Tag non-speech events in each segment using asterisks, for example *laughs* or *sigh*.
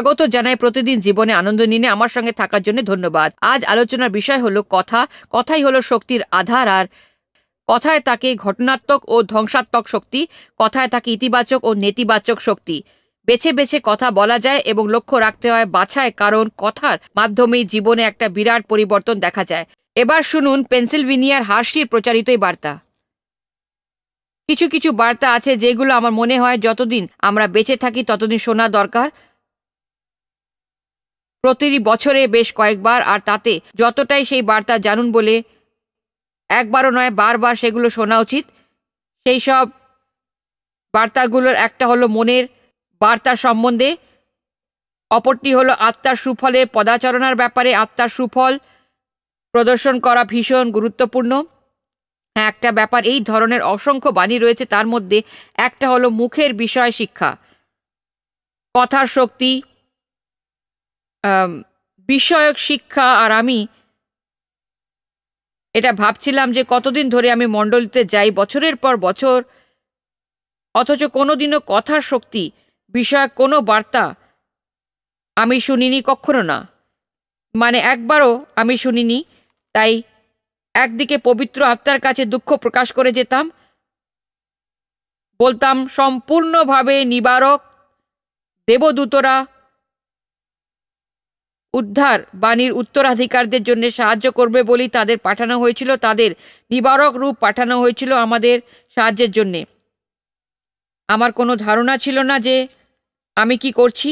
স্বাগত জানাই প্রতিদিন জীবনে আনন্দ নিনে আমার সঙ্গে থাকার জন্য ধন্যবাদ আজ আলোচনার বিষয় হলো কথা কথাই হলো শক্তির আধার আর কথায় তাকে ঘটনাত্মক ও ধ্বংসাত্মক শক্তি কথায় তাকে ইতিবাচক ও নেতিবাচক শক্তি বেছে বেছে কথা বলা যায় এবং লক্ষ্য রাখতে হয় বাছায় কারণ কথার মাধ্যমেই জীবনে একটা বিরাট পরিবর্তন দেখা যায় এবার শুনুন পেন্সিলভিনিয়ার হাসির প্রচারিতই বার্তা কিছু কিছু বার্তা আছে যেগুলো আমার মনে হয় যতদিন আমরা বেঁচে থাকি ততদিন শোনা দরকার প্রতিটি বছরে বেশ কয়েকবার আর তাতে যতটাই সেই বার্তা জানুন বলে একবারও নয় বারবার সেগুলো শোনা উচিত সেই সব বার্তাগুলোর একটা হলো মনের বার্তার সম্বন্ধে অপরটি হলো আত্মার সুফলের পদাচরণার ব্যাপারে আত্মার সুফল প্রদর্শন করা ভীষণ গুরুত্বপূর্ণ হ্যাঁ একটা ব্যাপার এই ধরনের অসংখ্য বাণী রয়েছে তার মধ্যে একটা হলো মুখের বিষয় শিক্ষা কথার শক্তি বিষয়ক শিক্ষা আর আমি এটা ভাবছিলাম যে কতদিন ধরে আমি মণ্ডলীতে যাই বছরের পর বছর অথচ কোনোদিনও কথার শক্তি বিষয়ক কোনো বার্তা আমি শুনিনি কখনো না মানে একবারও আমি শুনিনি তাই একদিকে পবিত্র আত্মার কাছে দুঃখ প্রকাশ করে যেতাম বলতাম সম্পূর্ণভাবে নিবারক দেবদূতরা উদ্ধার বাণীর উত্তরাধিকারদের জন্য সাহায্য করবে বলেই তাদের পাঠানো হয়েছিল তাদের নিবারক রূপ পাঠানো হয়েছিল আমাদের সাহায্যের জন্যে আমার কোনো ধারণা ছিল না যে আমি কি করছি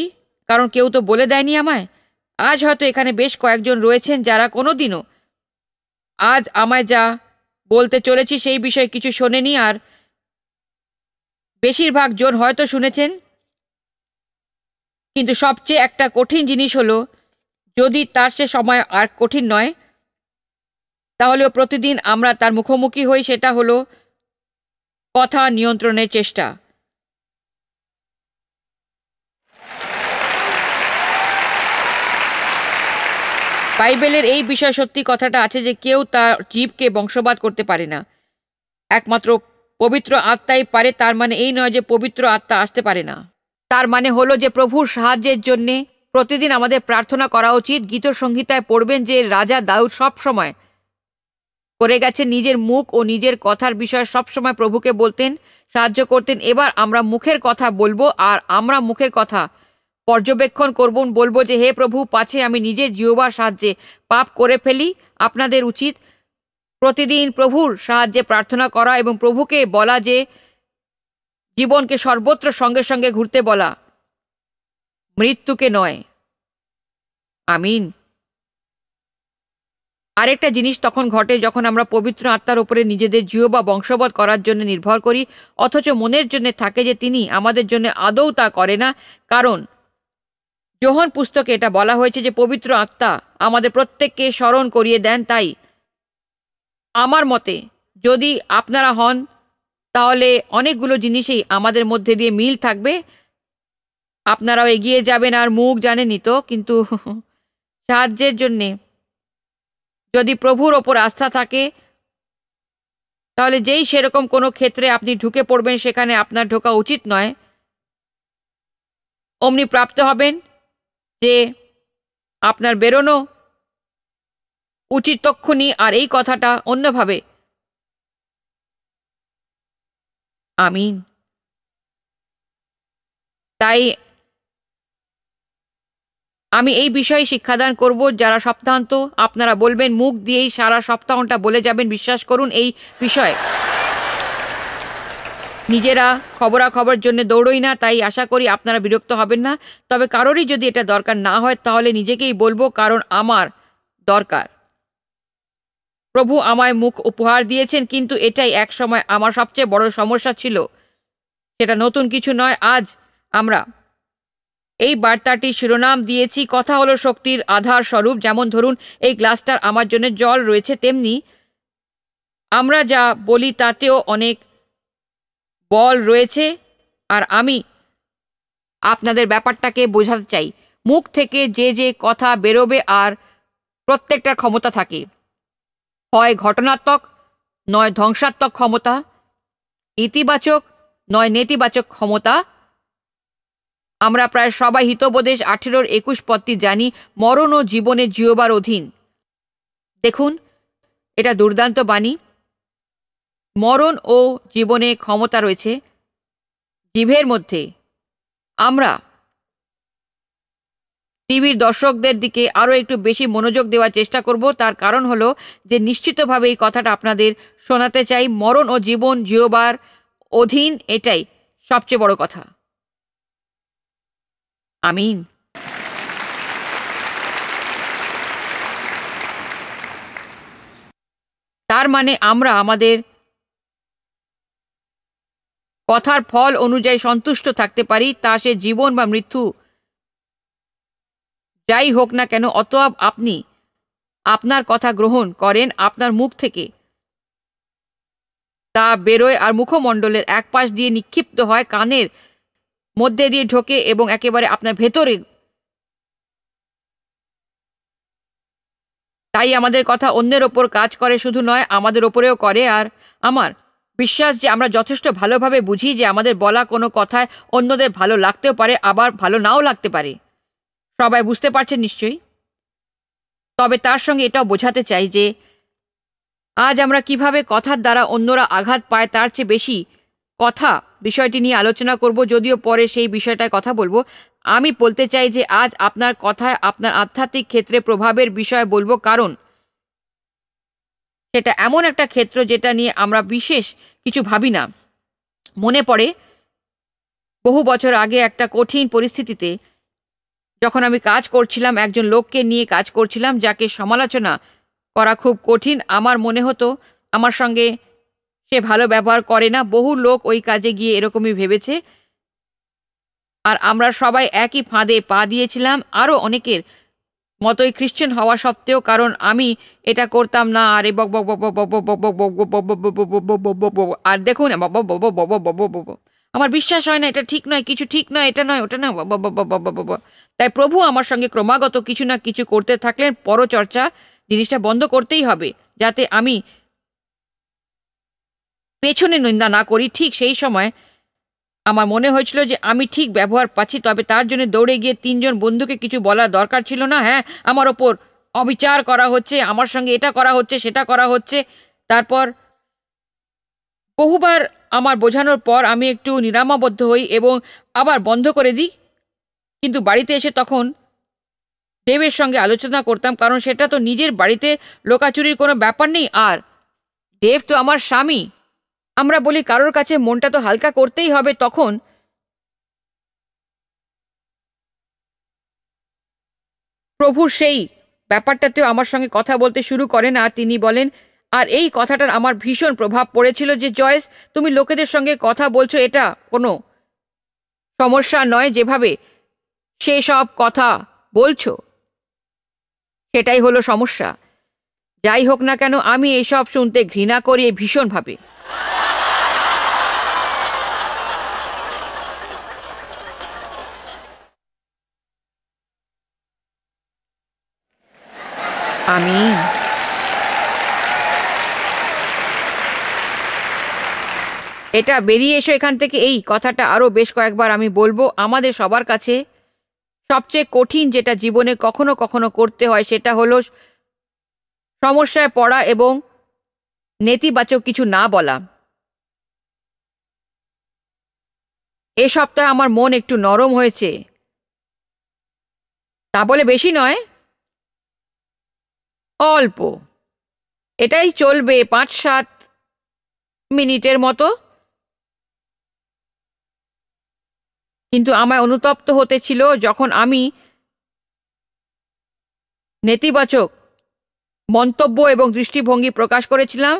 কারণ কেউ তো বলে দেয়নি আমায় আজ হয়তো এখানে বেশ কয়েকজন রয়েছেন যারা কোনো দিনও আজ আমায় যা বলতে চলেছি সেই বিষয়ে কিছু শোনেনি আর বেশিরভাগ জন হয়তো শুনেছেন কিন্তু সবচেয়ে একটা কঠিন জিনিস হলো যদি তার সে সময় আর কঠিন নয় তাহলেও প্রতিদিন আমরা তার মুখোমুখি হই সেটা হলো কথা নিয়ন্ত্রণের চেষ্টা বাইবেলের এই বিষয় সত্যি কথাটা আছে যে কেউ তার জীবকে বংশবাদ করতে পারে না একমাত্র পবিত্র আত্মাই পারে তার মানে এই নয় যে পবিত্র আত্মা আসতে পারে না তার মানে হলো যে প্রভুর সাহায্যের জন্যে প্রতিদিন আমাদের প্রার্থনা করা উচিত সংহিতায় পড়বেন যে রাজা দাউদ সবসময় করে গেছে নিজের মুখ ও নিজের কথার বিষয়ে সবসময় প্রভুকে বলতেন সাহায্য করতেন এবার আমরা মুখের কথা বলবো আর আমরা মুখের কথা পর্যবেক্ষণ করব বলবো যে হে প্রভু পাছে আমি নিজের জিওবার সাহায্যে পাপ করে ফেলি আপনাদের উচিত প্রতিদিন প্রভুর সাহায্যে প্রার্থনা করা এবং প্রভুকে বলা যে জীবনকে সর্বত্র সঙ্গে সঙ্গে ঘুরতে বলা মৃত্যুকে নয় আমিন আরেকটা জিনিস তখন ঘটে যখন আমরা পবিত্র আত্মার উপরে নিজেদের জিও বা বংশবধ করার জন্য নির্ভর করি অথচ মনের জন্য থাকে যে তিনি আমাদের জন্য আদৌ তা করে না কারণ যোহন পুস্তকে এটা বলা হয়েছে যে পবিত্র আত্মা আমাদের প্রত্যেককে স্মরণ করিয়ে দেন তাই আমার মতে যদি আপনারা হন তাহলে অনেকগুলো জিনিসেই আমাদের মধ্যে দিয়ে মিল থাকবে আপনারাও এগিয়ে যাবেন আর মুখ জানেনি তো কিন্তু সাহায্যের জন্যে যদি প্রভুর ওপর আস্থা থাকে তাহলে যেই সেরকম কোনো ক্ষেত্রে আপনি ঢুকে পড়বেন সেখানে আপনার ঢোকা উচিত নয় অমনি প্রাপ্ত হবেন যে আপনার বেরোনো উচিত তক্ষণি আর এই কথাটা অন্যভাবে আমিন তাই আমি এই বিষয়ে শিক্ষাদান করব যারা সপ্তাহান্ত আপনারা বলবেন মুখ দিয়েই সারা সপ্তাহটা বলে যাবেন বিশ্বাস করুন এই বিষয়ে নিজেরা খবরাখবর জন্য দৌড়ই না তাই আশা করি আপনারা বিরক্ত হবেন না তবে কারোরই যদি এটা দরকার না হয় তাহলে নিজেকেই বলবো কারণ আমার দরকার প্রভু আমায় মুখ উপহার দিয়েছেন কিন্তু এটাই এক সময় আমার সবচেয়ে বড় সমস্যা ছিল সেটা নতুন কিছু নয় আজ আমরা এই বার্তাটি শিরোনাম দিয়েছি কথা হলো শক্তির আধার স্বরূপ যেমন ধরুন এই গ্লাসটার আমার জন্য জল রয়েছে তেমনি আমরা যা বলি তাতেও অনেক বল রয়েছে আর আমি আপনাদের ব্যাপারটাকে বোঝাতে চাই মুখ থেকে যে যে কথা বেরোবে আর প্রত্যেকটার ক্ষমতা থাকে হয় ঘটনাত্মক নয় ধ্বংসাত্মক ক্ষমতা ইতিবাচক নয় নেতিবাচক ক্ষমতা আমরা প্রায় সবাই হিতোপদেশ আঠেরোর একুশ পদটি জানি মরণ ও জীবনে জিওবার অধীন দেখুন এটা দুর্দান্ত বাণী মরণ ও জীবনে ক্ষমতা রয়েছে জীবের মধ্যে আমরা টিভির দর্শকদের দিকে আরও একটু বেশি মনোযোগ দেওয়ার চেষ্টা করব তার কারণ হল যে নিশ্চিতভাবে এই কথাটা আপনাদের শোনাতে চাই মরণ ও জীবন জিওবার অধীন এটাই সবচেয়ে বড় কথা Amin. তার মানে আমরা আমাদের কথার ফল অনুযায়ী সন্তুষ্ট থাকতে পারি তা সে জীবন বা মৃত্যু যাই হোক না কেন অত আপনি আপনার কথা গ্রহণ করেন আপনার মুখ থেকে তা বেরোয় আর মুখমণ্ডলের এক পাশ দিয়ে নিক্ষিপ্ত হয় কানের মধ্যে দিয়ে ঢোকে এবং একেবারে আপনার ভেতরে তাই আমাদের কথা অন্যের ওপর কাজ করে শুধু নয় আমাদের ওপরেও করে আর আমার বিশ্বাস যে আমরা যথেষ্ট ভালোভাবে বুঝি যে আমাদের বলা কোনো কথায় অন্যদের ভালো লাগতেও পারে আবার ভালো নাও লাগতে পারে সবাই বুঝতে পারছেন নিশ্চয়ই তবে তার সঙ্গে এটাও বোঝাতে চাই যে আজ আমরা কিভাবে কথার দ্বারা অন্যরা আঘাত পায় তার চেয়ে বেশি কথা বিষয়টি নিয়ে আলোচনা করব যদিও পরে সেই বিষয়টায় কথা বলবো আমি বলতে চাই যে আজ আপনার কথায় আপনার আধ্যাত্মিক ক্ষেত্রে প্রভাবের বিষয় বলবো কারণ সেটা এমন একটা ক্ষেত্র যেটা নিয়ে আমরা বিশেষ কিছু ভাবি না মনে পড়ে বহু বছর আগে একটা কঠিন পরিস্থিতিতে যখন আমি কাজ করছিলাম একজন লোককে নিয়ে কাজ করছিলাম যাকে সমালোচনা করা খুব কঠিন আমার মনে হতো আমার সঙ্গে সে ভালো ব্যবহার করে না বহু লোক ওই কাজে গিয়ে এরকমই ভেবেছে আর আমরা সবাই একই ফাঁদে পা দিয়েছিলাম আরও অনেকের মতোই খ্রিশ্চান হওয়া সত্ত্বেও কারণ আমি এটা করতাম না আর বক বক বক আর দেখুন আমার বিশ্বাস হয় না এটা ঠিক নয় কিছু ঠিক নয় এটা নয় ওটা নয় তাই প্রভু আমার সঙ্গে ক্রমাগত কিছু না কিছু করতে থাকলেন পরচর্চা জিনিসটা বন্ধ করতেই হবে যাতে আমি পেছনে নিন্দা না করি ঠিক সেই সময় আমার মনে হয়েছিল যে আমি ঠিক ব্যবহার পাচ্ছি তবে তার জন্য দৌড়ে গিয়ে তিনজন বন্ধুকে কিছু বলা দরকার ছিল না হ্যাঁ আমার ওপর অবিচার করা হচ্ছে আমার সঙ্গে এটা করা হচ্ছে সেটা করা হচ্ছে তারপর বহুবার আমার বোঝানোর পর আমি একটু নিরামাবদ্ধ হই এবং আবার বন্ধ করে দিই কিন্তু বাড়িতে এসে তখন দেবের সঙ্গে আলোচনা করতাম কারণ সেটা তো নিজের বাড়িতে লোকাচুরির কোনো ব্যাপার নেই আর দেব তো আমার স্বামী আমরা বলি কারোর কাছে মনটা তো হালকা করতেই হবে তখন প্রভু সেই ব্যাপারটাতেও আমার সঙ্গে কথা বলতে শুরু করেন আর তিনি বলেন আর এই কথাটার আমার ভীষণ প্রভাব পড়েছিল যে জয়েস তুমি লোকেদের সঙ্গে কথা বলছো এটা কোনো সমস্যা নয় যেভাবে সে সব কথা বলছো সেটাই হলো সমস্যা যাই হোক না কেন আমি এসব শুনতে ঘৃণা করি ভীষণভাবে Amém. এটা বেরিয়ে এসো এখান থেকে এই কথাটা আরও বেশ কয়েকবার আমি বলবো আমাদের সবার কাছে সবচেয়ে কঠিন যেটা জীবনে কখনো কখনো করতে হয় সেটা হলো সমস্যায় পড়া এবং নেতিবাচক কিছু না বলা এ সপ্তাহে আমার মন একটু নরম হয়েছে তা বলে বেশি নয় অল্প এটাই চলবে পাঁচ সাত মিনিটের মতো কিন্তু আমায় অনুতপ্ত হতে ছিল যখন আমি নেতিবাচক মন্তব্য এবং দৃষ্টিভঙ্গি প্রকাশ করেছিলাম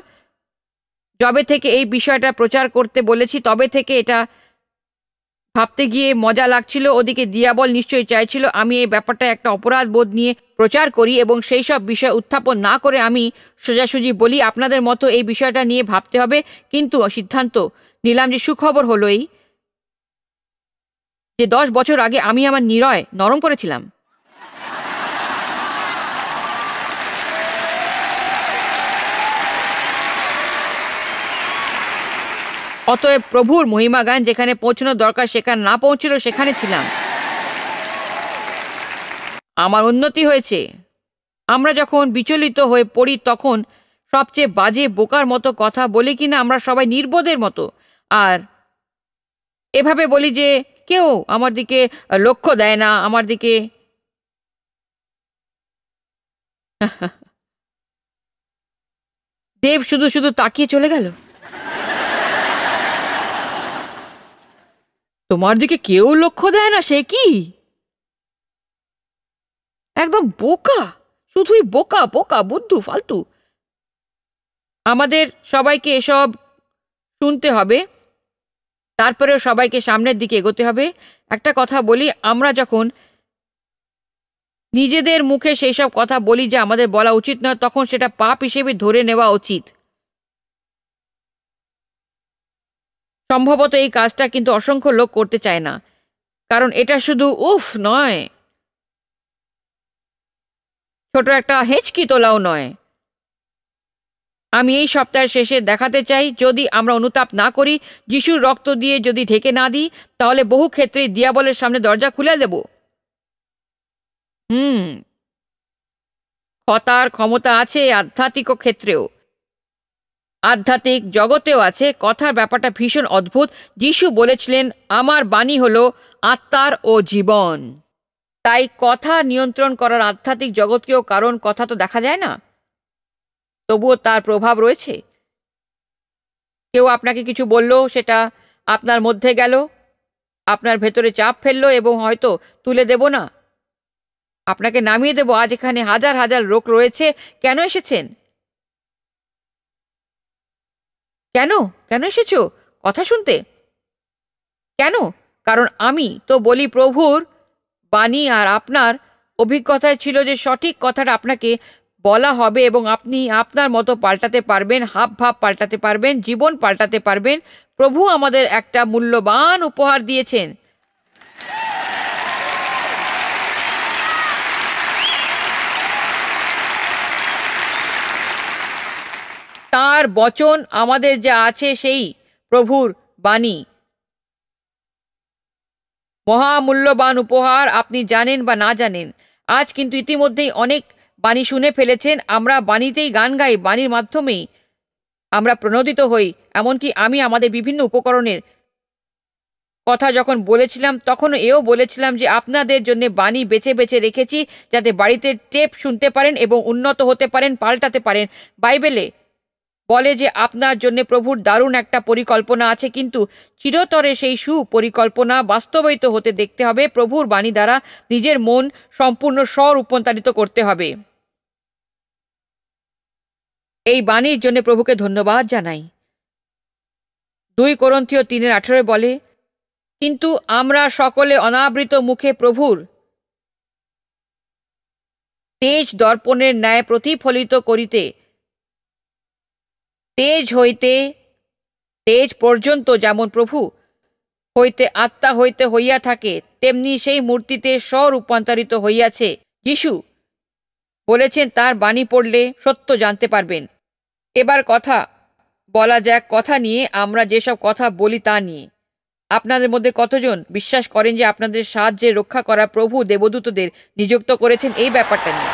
যবে থেকে এই বিষয়টা প্রচার করতে বলেছি তবে থেকে এটা ভাবতে গিয়ে মজা লাগছিল ওদিকে দিয়াবল নিশ্চয়ই চাইছিল আমি এই ব্যাপারটা একটা অপরাধ বোধ নিয়ে প্রচার করি এবং সেই সব বিষয় উত্থাপন না করে আমি সোজাসুজি বলি আপনাদের মতো এই বিষয়টা নিয়ে ভাবতে হবে কিন্তু সিদ্ধান্ত নিলাম যে সুখবর হলোই যে দশ বছর আগে আমি আমার নিরয় নরম করেছিলাম অতএব প্রভুর মহিমা গান যেখানে পৌঁছানোর দরকার সেখানে না পৌঁছিল সেখানে ছিলাম আমার উন্নতি হয়েছে আমরা যখন বিচলিত হয়ে পড়ি তখন সবচেয়ে বাজে বোকার মতো কথা বলি কিনা আমরা সবাই নির্বোধের মতো আর এভাবে বলি যে কেউ আমার দিকে লক্ষ্য দেয় না আমার দিকে *laughs* দেব শুধু শুধু তাকিয়ে চলে গেল তোমার দিকে কেউ লক্ষ্য দেয় না সে কি একদম বোকা শুধুই বোকা বোকা বুদ্ধু ফালতু আমাদের সবাইকে এসব শুনতে হবে তারপরেও সবাইকে সামনের দিকে এগোতে হবে একটা কথা বলি আমরা যখন নিজেদের মুখে সেই সব কথা বলি যে আমাদের বলা উচিত নয় তখন সেটা পাপ হিসেবে ধরে নেওয়া উচিত সম্ভবত এই কাজটা কিন্তু অসংখ্য লোক করতে চায় না কারণ এটা শুধু উফ নয় ছোট একটা হেঁচকি তোলাও নয় আমি এই সপ্তাহের শেষে দেখাতে চাই যদি আমরা অনুতাপ না করি যিশুর রক্ত দিয়ে যদি ঢেকে না দিই তাহলে বহু ক্ষেত্রে দিয়াবলের সামনে দরজা খুলে দেব হুম হতার ক্ষমতা আছে আধ্যাত্মিক ক্ষেত্রেও আধ্যাত্মিক জগতেও আছে কথার ব্যাপারটা ভীষণ অদ্ভুত যিশু বলেছিলেন আমার বাণী হলো আত্মার ও জীবন তাই কথা নিয়ন্ত্রণ করার আধ্যাত্মিক জগৎকেও কারণ কথা তো দেখা যায় না তবুও তার প্রভাব রয়েছে কেউ আপনাকে কিছু বলল সেটা আপনার মধ্যে গেল আপনার ভেতরে চাপ ফেললো এবং হয়তো তুলে দেব না আপনাকে নামিয়ে দেব আজ এখানে হাজার হাজার লোক রয়েছে কেন এসেছেন কেন কেন এসেছো কথা শুনতে কেন কারণ আমি তো বলি প্রভুর বাণী আর আপনার অভিজ্ঞতায় ছিল যে সঠিক কথাটা আপনাকে বলা হবে এবং আপনি আপনার মতো পাল্টাতে পারবেন হাব ভাব পাল্টাতে পারবেন জীবন পাল্টাতে পারবেন প্রভু আমাদের একটা মূল্যবান উপহার দিয়েছেন তার বচন আমাদের যা আছে সেই প্রভুর বাণী মহামূল্যবান উপহার আপনি জানেন বা না জানেন আজ কিন্তু ইতিমধ্যেই অনেক বাণী শুনে ফেলেছেন আমরা বাণীতেই গান গাই বাণীর মাধ্যমেই আমরা প্রণোদিত হই এমনকি আমি আমাদের বিভিন্ন উপকরণের কথা যখন বলেছিলাম তখন এও বলেছিলাম যে আপনাদের জন্য বাণী বেছে বেছে রেখেছি যাতে বাড়িতে টেপ শুনতে পারেন এবং উন্নত হতে পারেন পাল্টাতে পারেন বাইবেলে বলে যে আপনার জন্য প্রভুর দারুণ একটা পরিকল্পনা আছে কিন্তু চিরতরে সেই সুপরিকল্পনা বাস্তবায়িত হতে দেখতে হবে প্রভুর বাণী দ্বারা নিজের মন সম্পূর্ণ স্বর রূপান্তরিত করতে হবে এই বাণীর জন্য প্রভুকে ধন্যবাদ জানাই দুই করন্থীয় তিনের আঠেরোয় বলে কিন্তু আমরা সকলে অনাবৃত মুখে প্রভুর তেজ দর্পণের ন্যায় প্রতিফলিত করিতে তেজ হইতে তেজ পর্যন্ত যেমন প্রভু হইতে আত্মা হইতে হইয়া থাকে তেমনি সেই মূর্তিতে স্বরূপান্তরিত হইয়াছে যিশু বলেছেন তার বাণী পড়লে সত্য জানতে পারবেন এবার কথা বলা যাক কথা নিয়ে আমরা যেসব কথা বলি তা নিয়ে আপনাদের মধ্যে কতজন বিশ্বাস করেন যে আপনাদের সাহায্যে রক্ষা করা প্রভু দেবদূতদের নিযুক্ত করেছেন এই ব্যাপারটা নিয়ে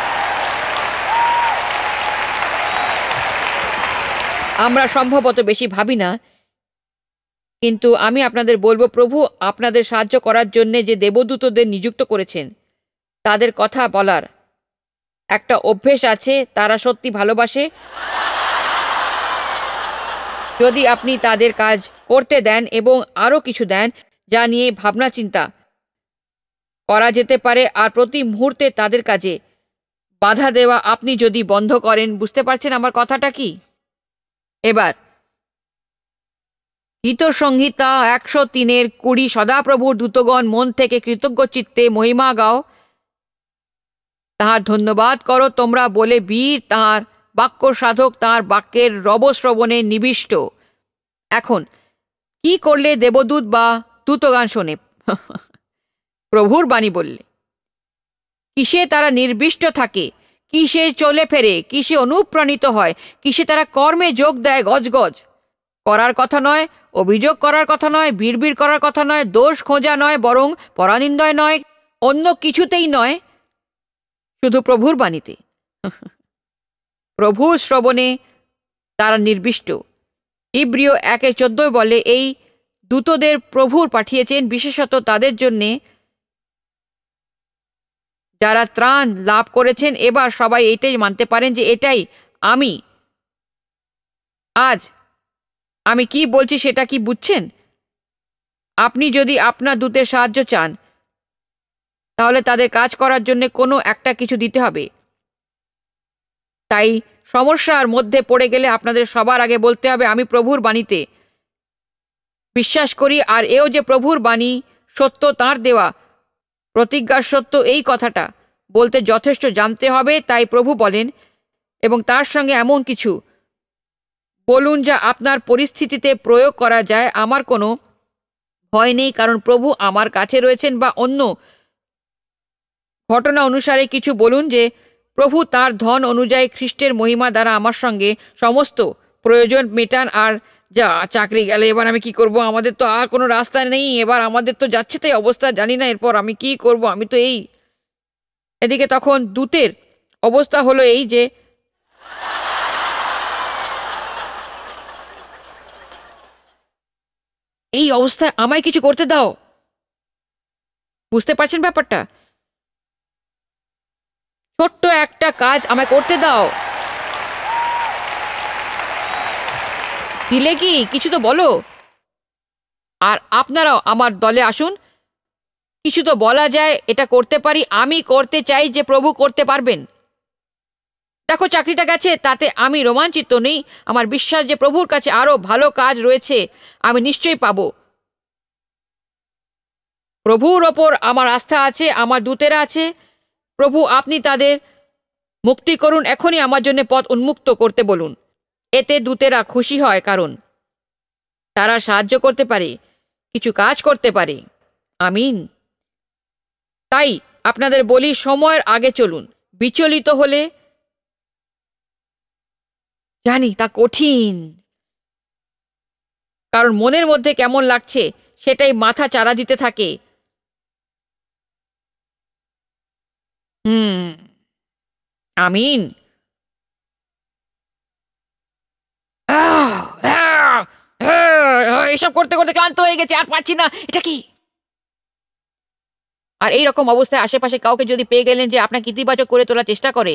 আমরা সম্ভবত বেশি ভাবি না কিন্তু আমি আপনাদের বলবো প্রভু আপনাদের সাহায্য করার জন্যে যে দেবদূতদের নিযুক্ত করেছেন তাদের কথা বলার একটা অভ্যেস আছে তারা সত্যি ভালোবাসে যদি আপনি তাদের কাজ করতে দেন এবং আরও কিছু দেন যা নিয়ে ভাবনা চিন্তা করা যেতে পারে আর প্রতি মুহূর্তে তাদের কাজে বাধা দেওয়া আপনি যদি বন্ধ করেন বুঝতে পারছেন আমার কথাটা কি এবার হিতসংহিতা একশো তিনের কুড়ি সদাপ্রভুর দূতগণ মন থেকে কৃতজ্ঞ চিত্তে মহিমা গাও তাহার ধন্যবাদ করো তোমরা বলে বীর তাহার বাক্য সাধক তাহার বাক্যের রবশ্রবণে নিবিষ্ট এখন কি করলে দেবদূত বা দূতগান শোনে *laughs* প্রভুর বাণী বললে কিসে তারা নির্বিষ্ট থাকে কিসে চলে ফেরে কিসে অনুপ্রাণিত হয় কিসে তারা কর্মে যোগ দেয় গজগজ করার কথা নয় অভিযোগ করার কথা নয় বিড়বিড় করার কথা নয় দোষ খোঁজা নয় বরং পরানিন্দয় নয় অন্য কিছুতেই নয় শুধু প্রভুর বাণীতে *laughs* প্রভুর শ্রবণে তারা নির্বিষ্ট ইব্রিয় একে চোদ্দই বলে এই দূতদের প্রভুর পাঠিয়েছেন বিশেষত তাদের জন্যে যারা ত্রাণ লাভ করেছেন এবার সবাই এটাই মানতে পারেন যে এটাই আমি আজ আমি কি বলছি সেটা কি বুঝছেন আপনি যদি আপনার দূতের সাহায্য চান তাহলে তাদের কাজ করার জন্য কোনো একটা কিছু দিতে হবে তাই সমস্যার মধ্যে পড়ে গেলে আপনাদের সবার আগে বলতে হবে আমি প্রভুর বাণীতে বিশ্বাস করি আর এও যে প্রভুর বাণী সত্য তাঁর দেওয়া প্রতিজ্ঞার সত্য এই কথাটা বলতে যথেষ্ট জানতে হবে তাই প্রভু বলেন এবং তার সঙ্গে এমন কিছু বলুন যা আপনার পরিস্থিতিতে প্রয়োগ করা যায় আমার কোনো ভয় নেই কারণ প্রভু আমার কাছে রয়েছেন বা অন্য ঘটনা অনুসারে কিছু বলুন যে প্রভু তার ধন অনুযায়ী খ্রিস্টের মহিমা দ্বারা আমার সঙ্গে সমস্ত প্রয়োজন মেটান আর যা চাকরি গেলে এবার আমি কি করব আমাদের তো আর কোনো রাস্তা নেই এবার আমাদের তো যাচ্ছে তাই অবস্থা জানি না এরপর আমি কি করব আমি তো এই এদিকে তখন দূতের অবস্থা হলো এই যে এই অবস্থায় আমায় কিছু করতে দাও বুঝতে পারছেন ব্যাপারটা ছোট্ট একটা কাজ আমায় করতে দাও দিলে কি কিছু তো বলো আর আপনারাও আমার দলে আসুন কিছু তো বলা যায় এটা করতে পারি আমি করতে চাই যে প্রভু করতে পারবেন দেখো চাকরিটা গেছে তাতে আমি রোমাঞ্চিত নেই আমার বিশ্বাস যে প্রভুর কাছে আরও ভালো কাজ রয়েছে আমি নিশ্চয়ই পাব প্রভুর ওপর আমার আস্থা আছে আমার দূতেরা আছে প্রভু আপনি তাদের মুক্তি করুন এখনই আমার জন্য পথ উন্মুক্ত করতে বলুন এতে দূতেরা খুশি হয় কারণ তারা সাহায্য করতে পারে কিছু কাজ করতে পারে আমিন তাই আপনাদের বলি সময়ের আগে চলুন বিচলিত হলে জানি তা কঠিন কারণ মনের মধ্যে কেমন লাগছে সেটাই মাথা চারা দিতে থাকে হুম আমিন এসব করতে করতে ক্লান্ত হয়ে গেছে আর পারছি না এটা কি আর এই রকম অবস্থায় আশেপাশে কাউকে যদি পেয়ে গেলেন যে আপনাকে ইতিবাচক করে তোলার চেষ্টা করে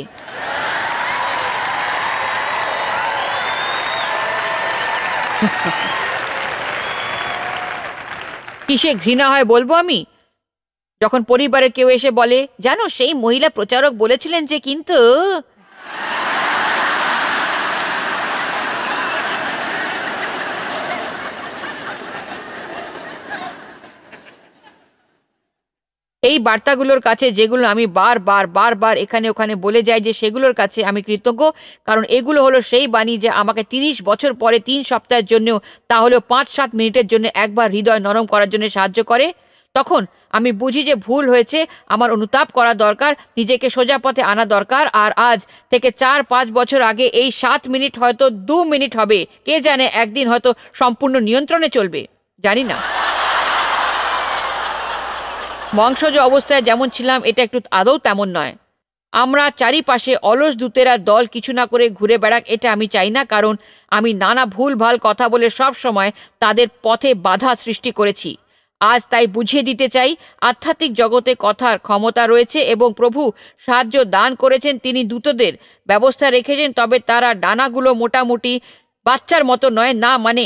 কিসে ঘৃণা হয় বলবো আমি যখন পরিবারের কেউ এসে বলে জানো সেই মহিলা প্রচারক বলেছিলেন যে কিন্তু এই বার্তাগুলোর কাছে যেগুলো আমি বারবার বারবার এখানে ওখানে বলে যাই যে সেগুলোর কাছে আমি কৃতজ্ঞ কারণ এগুলো হলো সেই বাণী যে আমাকে তিরিশ বছর পরে তিন সপ্তাহের জন্যও তাহলেও পাঁচ সাত মিনিটের জন্য একবার হৃদয় নরম করার জন্য সাহায্য করে তখন আমি বুঝি যে ভুল হয়েছে আমার অনুতাপ করা দরকার নিজেকে সোজা পথে আনা দরকার আর আজ থেকে চার পাঁচ বছর আগে এই সাত মিনিট হয়তো দু মিনিট হবে কে জানে একদিন হয়তো সম্পূর্ণ নিয়ন্ত্রণে চলবে জানি না মাংসজ অবস্থায় যেমন ছিলাম এটা একটু আদৌ তেমন নয় আমরা চারিপাশে অলস দূতেরা দল কিছু না করে ঘুরে বেড়াক এটা আমি চাই না কারণ আমি নানা ভুল ভাল কথা বলে সব সময় তাদের পথে বাধা সৃষ্টি করেছি আজ তাই বুঝিয়ে দিতে চাই আধ্যাত্মিক জগতে কথার ক্ষমতা রয়েছে এবং প্রভু সাহায্য দান করেছেন তিনি দূতদের ব্যবস্থা রেখেছেন তবে তারা ডানাগুলো মোটামুটি বাচ্চার মতো নয় না মানে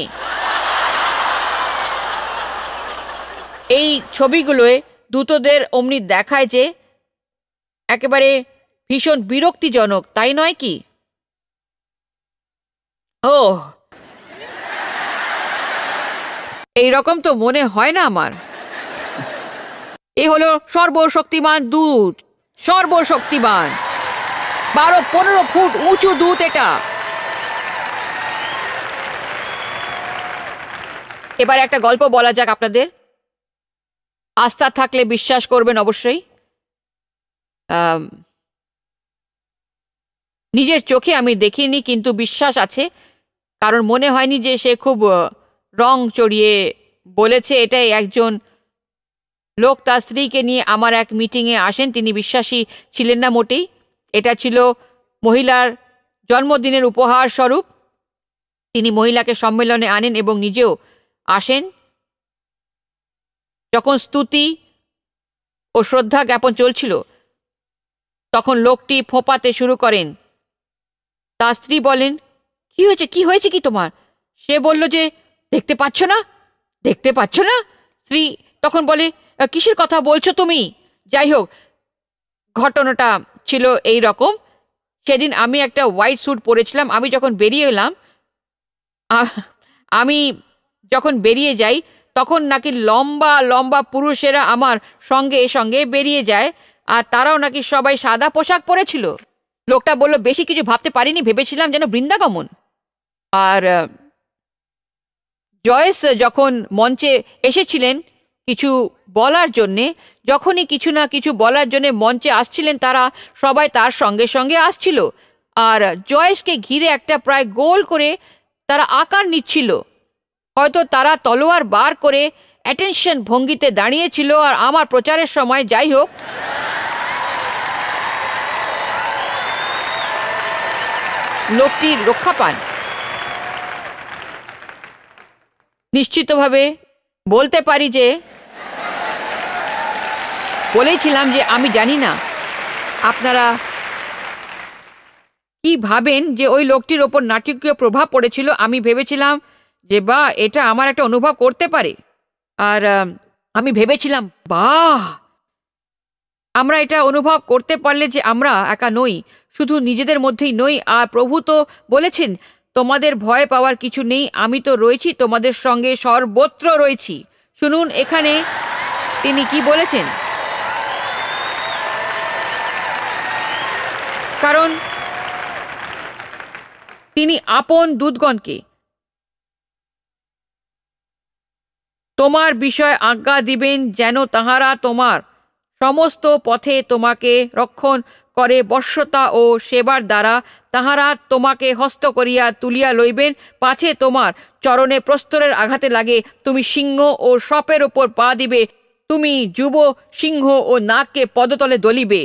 এই ছবিগুলোয় দূতদের অমনি দেখায় যে একেবারে ভীষণ বিরক্তিজনক তাই নয় কি ও এই রকম তো মনে হয় না আমার এ হলো সর্বশক্তিমান দূত সর্বশক্তিমান বারো পনেরো ফুট উঁচু দূত এটা এবার একটা গল্প বলা যাক আপনাদের আস্থা থাকলে বিশ্বাস করবেন অবশ্যই নিজের চোখে আমি দেখিনি কিন্তু বিশ্বাস আছে কারণ মনে হয়নি যে সে খুব রং চড়িয়ে বলেছে এটাই একজন লোক তার স্ত্রীকে নিয়ে আমার এক মিটিংয়ে আসেন তিনি বিশ্বাসী ছিলেন না মোটেই এটা ছিল মহিলার জন্মদিনের উপহার স্বরূপ তিনি মহিলাকে সম্মেলনে আনেন এবং নিজেও আসেন যখন স্তুতি ও শ্রদ্ধা জ্ঞাপন চলছিল তখন লোকটি ফোপাতে শুরু করেন তার স্ত্রী বলেন কি হয়েছে কি হয়েছে কি তোমার সে বলল যে দেখতে পাচ্ছ না দেখতে পাচ্ছ না স্ত্রী তখন বলে কিসের কথা বলছো তুমি যাই হোক ঘটনাটা ছিল এই রকম সেদিন আমি একটা হোয়াইট স্যুট পরেছিলাম আমি যখন বেরিয়ে এলাম আমি যখন বেরিয়ে যাই তখন নাকি লম্বা লম্বা পুরুষেরা আমার সঙ্গে সঙ্গে বেরিয়ে যায় আর তারাও নাকি সবাই সাদা পোশাক পরেছিল লোকটা বলল বেশি কিছু ভাবতে পারিনি ভেবেছিলাম যেন বৃন্দাগমন আর জয়েস যখন মঞ্চে এসেছিলেন কিছু বলার জন্যে যখনই কিছু না কিছু বলার জন্যে মঞ্চে আসছিলেন তারা সবাই তার সঙ্গে সঙ্গে আসছিল আর জয়েসকে ঘিরে একটা প্রায় গোল করে তারা আকার নিচ্ছিল হয়তো তারা তলোয়ার বার করে অ্যাটেনশন ভঙ্গিতে দাঁড়িয়েছিল আর আমার প্রচারের সময় যাই হোক লোকটি রক্ষা পান নিশ্চিতভাবে বলতে পারি যে বলেছিলাম যে আমি জানি না আপনারা কি ভাবেন যে ওই লোকটির ওপর নাটকীয় প্রভাব পড়েছিল আমি ভেবেছিলাম যে বা এটা আমার একটা অনুভব করতে পারে আর আমি ভেবেছিলাম বা আমরা এটা অনুভব করতে পারলে যে আমরা একা নই শুধু নিজেদের মধ্যেই নই আর প্রভু তো বলেছেন তোমাদের ভয় পাওয়ার কিছু নেই আমি তো রয়েছি তোমাদের সঙ্গে সর্বত্র রয়েছি শুনুন এখানে তিনি কি বলেছেন কারণ তিনি আপন দুধগণকে তোমার বিষয় আজ্ঞা দিবেন যেন তাহারা তোমার সমস্ত পথে তোমাকে রক্ষণ করে বর্ষতা ও সেবার দ্বারা তাহারা তোমাকে হস্ত করিয়া তুলিয়া লইবেন পাছে তোমার চরণে প্রস্তরের আঘাতে লাগে তুমি সিংহ ও সপের ওপর পা দিবে তুমি যুব সিংহ ও নাককে পদতলে দলিবে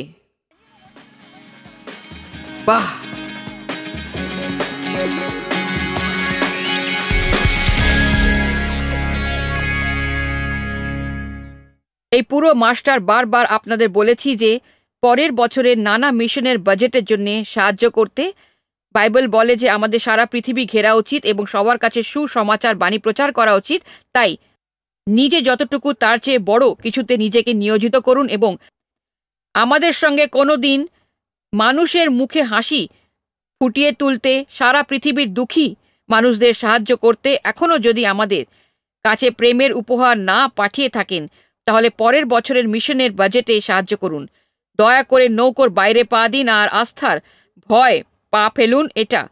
বাহ এই পুরো মাস্টার বারবার আপনাদের বলেছি যে পরের বছরের নানা মিশনের বাজেটের জন্য সাহায্য করতে বাইবেল বলে যে আমাদের সারা পৃথিবী ঘেরা উচিত এবং সবার কাছে সুসমাচার বাণী প্রচার করা উচিত তাই নিজে যতটুকু তার চেয়ে বড় কিছুতে নিজেকে নিয়োজিত করুন এবং আমাদের সঙ্গে কোনো দিন মানুষের মুখে হাসি ফুটিয়ে তুলতে সারা পৃথিবীর দুঃখী মানুষদের সাহায্য করতে এখনও যদি আমাদের কাছে প্রেমের উপহার না পাঠিয়ে থাকেন তাহলে পরের বছরের মিশনের বাজেটে সাহায্য করুন দয়া করে নৌকোর বাইরে পা দিন আর আস্থার ভয় পা ফেলুন এটা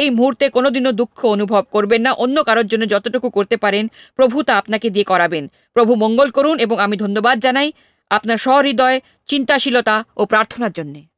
এই মুহূর্তে কোনোদিনও দুঃখ অনুভব করবেন না অন্য কারোর জন্য যতটুকু করতে পারেন প্রভু তা আপনাকে দিয়ে করাবেন প্রভু মঙ্গল করুন এবং আমি ধন্যবাদ জানাই আপনার সহৃদয় চিন্তাশীলতা ও প্রার্থনার জন্যে